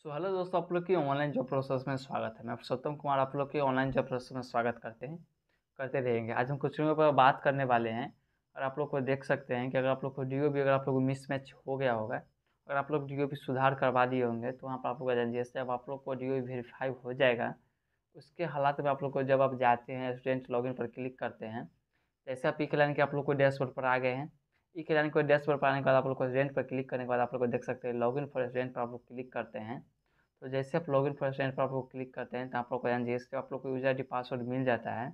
so hello दोस्तों आप लोग की ऑनलाइन जॉब प्रोसेस में स्वागत है मैं सौतम कुमार आप लोग के ऑनलाइन जॉब प्रोसेस में स्वागत करते हैं करते रहेंगे आज हम कुछ लोगों पर बात करने वाले हैं और आप लोग को देख सकते हैं कि अगर आप लोग को डी अगर आप लोग को मिसमैच हो गया होगा अगर आप लोग डी सुधार करवा दिए होंगे तो वहाँ पर आप लोग जान जैसे अब आप लोग को डी वेरीफाई हो जाएगा उसके हालात में आप लोग को जब आप जाते हैं स्टूडेंट लॉगिन पर क्लिक करते हैं जैसे आप पिक लाइन के आप लोग को डैशबोर्ड पर आ गए हैं ई के के को डेस्क पर आने के बाद आप लोग को रेंट पर क्लिक करने के बाद आप लोग को देख सकते हैं लॉग इन फॉर रेंट पर आप लोग क्लिक करते हैं तो जैसे आप लॉग इन फॉर रेंट पर आप लोग क्लिक करते हैं तो आप लोग को एन जी एस आप लोग को यूजर आई पासवर्ड मिल जाता है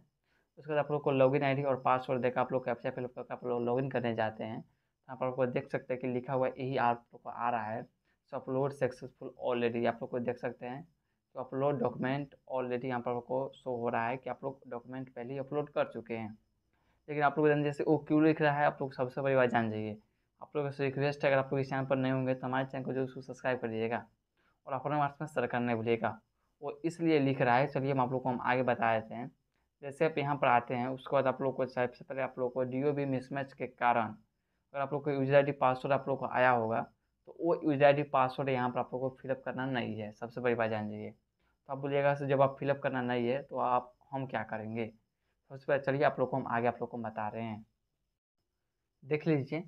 उसके बाद आप लोग को लॉगिन आईडी और पासवर्ड देकर आप लोग कैप्चा फिल करके आप लोग लॉग करने जाते हैं तो आप लोग को देख सकते हैं कि लिखा हुआ यही आप लोग को आ रहा है सो अपलोड सक्सेसफुल ऑलरेडी आप लोग को देख सकते हैं तो अपलोड डॉक्यूमेंट ऑलरेडी यहाँ पर को शो हो रहा है कि आप लोग डॉक्यूमेंट पहले ही अपलोड कर चुके हैं लेकिन आप लोग जैसे ओ क्यू लिख रहा है आप लोग सबसे बड़ी बात जान जाइए आप लोगों से रिक्वेस्ट है अगर आप लोग इस चैनल पर नए होंगे तो हमारे चैनल को जो सब्सक्राइब कर दीजिएगा और अपने व्हाट्सएप में सर करने भूलिएगा वो इसलिए लिख रहा है चलिए हम आप लोग को हम आगे बता देते हैं जैसे आप यहाँ पर आते हैं उसके बाद आप लोग को सबसे पहले आप लोग को डी ओ बी मिसमैच के कारण अगर आप लोग को यूजर आई डी पासवर्ड आप लोग को आया होगा तो वो यूजर आई डी पासवर्ड यहाँ पर आप लोग को फिलअप करना नहीं है सबसे बड़ी बात जान जाइए तो आप बोलिएगा जब आप फिलअप करना नहीं है तो आप हम क्या करेंगे उसके बाद चलिए आप लोग को हम आगे आप लोग को बता रहे हैं देख लीजिए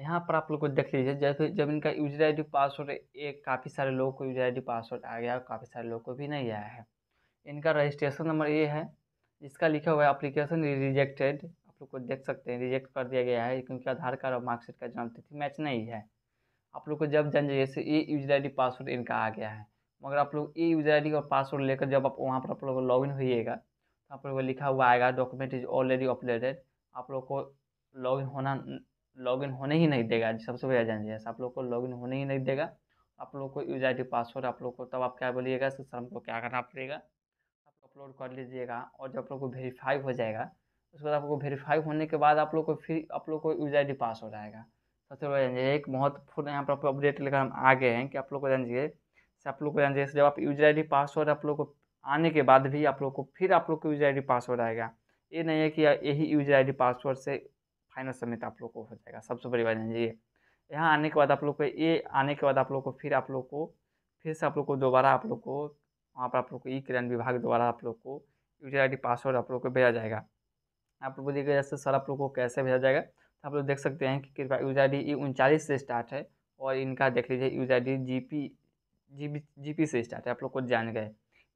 यहाँ पर आप लोग को देख लीजिए जैसे जब इनका यूजर आई डी पासवर्ड एक काफ़ी सारे लोगों को यूजर आई डी पासवर्ड आ गया और काफ़ी सारे लोगों को भी नहीं आया है इनका रजिस्ट्रेशन नंबर ये है जिसका लिखा हुआ है अप्लीकेशन रिजेक्टेड आप लोग को देख सकते हैं रिजेक्ट कर दिया गया है क्योंकि आधार कार्ड और मार्कशीट का जन्म तिथि मैच नहीं है आप लोग को जब जान जैसे ये यूजर आई डी पासवर्ड इनका आ गया है मगर आप लोग ये यूजर आई डी और पासवर्ड लेकर जब आप वहाँ पर आप लोग लॉग इन होइएगा आप लोगों को लिखा हुआ आएगा डॉक्यूमेंट इज ऑलरेडी अपलोडेड आप लोग को लॉग इन होना लॉग इन होने ही नहीं देगा सबसे बड़ा जैसे आप लोग को लॉग इन होने ही नहीं देगा आप लोग को यूज आई पासवर्ड आप लोग को तब आप क्या बोलिएगा सर सर हमको क्या करना पड़ेगा आप अपलोड कर लीजिएगा और जब आप लोग को वेरीफाई हो जाएगा उसके बाद आपको वेरीफाई होने के बाद आप लोग को फिर आप लोग को यूज आई पासवर्ड आएगा सबसे बड़ा एक महत्वपूर्ण यहाँ पर अपडेट लेकर हम आ गए हैं कि आप लोग को जान आप लोग को जान जब आप यूजर आई पासवर्ड आप लोग को आने के बाद भी आप लोग को फिर आप लोग को यूजर आई पासवर्ड आएगा ये नहीं है कि यही यूजर आई पासवर्ड से फाइनल समेत आप लोग को हो जाएगा सबसे बड़ी बात है ये यहाँ आने के बाद आप लोग को ये आने के बाद आप लोग को फिर आप लोग को फिर से आप लोग को दोबारा आप लोग को वहाँ पर आप लोग को ई किरण विभाग द्वारा आप लोग को यूजर आई पासवर्ड आप लोग को भेजा जाएगा आप लोग देखिए जैसे सर आप लोग को कैसे भेजा जाएगा तो आप लोग देख सकते हैं कि कृपया यूज आई डी उनचालीस से स्टार्ट है और इनका देख लीजिए user I D G P G G P से स्टार्ट है आप लोग को जान गए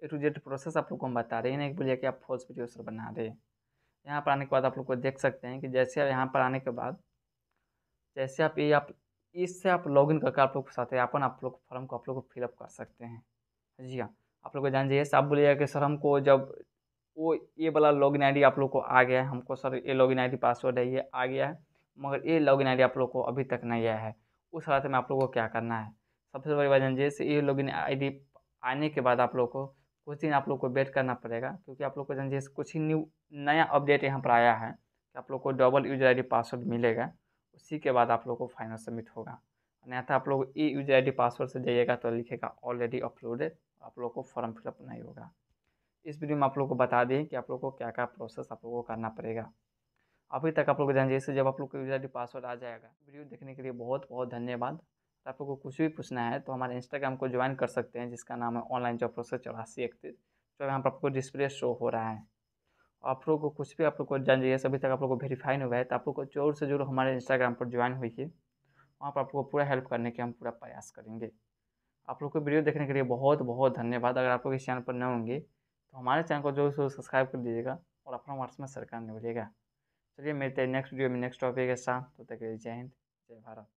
ए टू जेड प्रोसेस आप लोग को हम बता रहे हैं नहीं बोलिए कि आप फोर्स वीडियो सर बना रहे हैं यहाँ पर आने के बाद आप लोग को देख सकते हैं कि जैसे आप यहाँ पर आने के बाद जैसे आप ये आप इससे आप लॉग इन करके आप लोग अपन आप लोग फॉर्म को आप लोग को फिलअप कर सकते हैं जी हाँ आप लोग को जान जाइए आप बोलिएगा कि सर हमको जब वो ये वाला लॉग इन आप लोग को आ गया है हमको सर ये लॉग इन पासवर्ड है ये आ गया है मगर ये लॉग इन आप लोग को अभी तक नहीं आया है उस हालत में आप लोग को क्या करना है सबसे बड़ी बात जान जाइए ये लॉग इन आने के बाद आप लोग को कुछ दिन आप लोग को वेट करना पड़ेगा क्योंकि आप लोग को जान कुछ ही न्यू नया अपडेट यहाँ पर आया है कि आप लोग को डबल यूजर आई पासवर्ड मिलेगा उसी के बाद आप लोग को फाइनल सबमिट होगा नहीं तो आप लोग ई यूजर आई पासवर्ड से जाइएगा तो लिखेगा ऑलरेडी अपलोडेड आप लोग को फॉर्म फिलअप नहीं होगा इस वीडियो में आप लोग को बता दें कि आप लोग को क्या क्या प्रोसेस आप लोग को करना पड़ेगा अभी तक आप लोग जान जैसे जब आप लोग को यूजर आई पासवर्ड आ जाएगा वीडियो देखने के लिए बहुत बहुत धन्यवाद तो आप लोग को कुछ भी पूछना है तो हमारे इंस्टाग्राम को ज्वाइन कर सकते हैं जिसका नाम है ऑनलाइन जॉब प्रोसेस चौरासी इकतीस जो यहाँ पर आपको डिस्प्ले शो हो रहा है आप लोग को कुछ भी आप लोग को जान जाइए सभी तक आप लोग को वेरीफाई नहीं हुआ है तो आप लोग को जोर से जोर हमारे इंस्टाग्राम पर ज्वाइन होइए वहाँ पर आपको पूरा हेल्प करने के हम पूरा प्रयास करेंगे आप लोग को वीडियो देखने के लिए बहुत बहुत धन्यवाद अगर आप लोग इस चैनल पर न होंगे तो हमारे चैनल को जोर से सब्सक्राइब कर दीजिएगा और अपना व्हाट्सएप में सरकार नहीं भूलिएगा चलिए मिलते हैं नेक्स्ट वीडियो में नेक्स्ट टॉपिक के साथ तो तक जय हिंद जय भारत